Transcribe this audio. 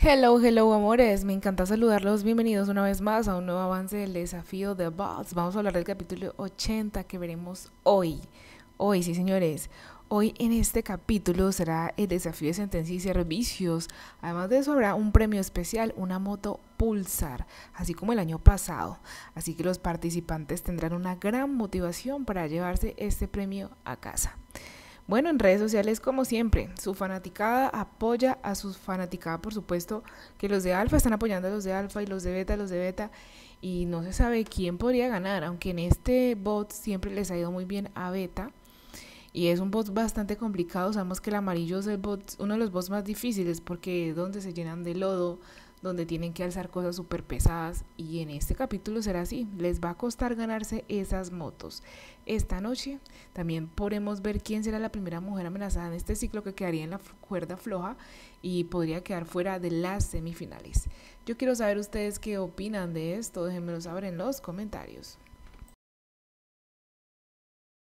Hello, hello amores, me encanta saludarlos, bienvenidos una vez más a un nuevo avance del desafío de Bots. Vamos a hablar del capítulo 80 que veremos hoy. Hoy, sí señores, hoy en este capítulo será el desafío de sentencia y servicios. Además de eso habrá un premio especial, una moto Pulsar, así como el año pasado. Así que los participantes tendrán una gran motivación para llevarse este premio a casa. Bueno, en redes sociales como siempre, su fanaticada apoya a su fanaticada, por supuesto, que los de alfa están apoyando a los de alfa y los de beta los de beta y no se sabe quién podría ganar, aunque en este bot siempre les ha ido muy bien a beta. Y es un bot bastante complicado, sabemos que el amarillo es uno de los bots más difíciles porque es donde se llenan de lodo, donde tienen que alzar cosas súper pesadas y en este capítulo será así, les va a costar ganarse esas motos. Esta noche también podremos ver quién será la primera mujer amenazada en este ciclo que quedaría en la cuerda floja y podría quedar fuera de las semifinales. Yo quiero saber ustedes qué opinan de esto, déjenmelo saber en los comentarios.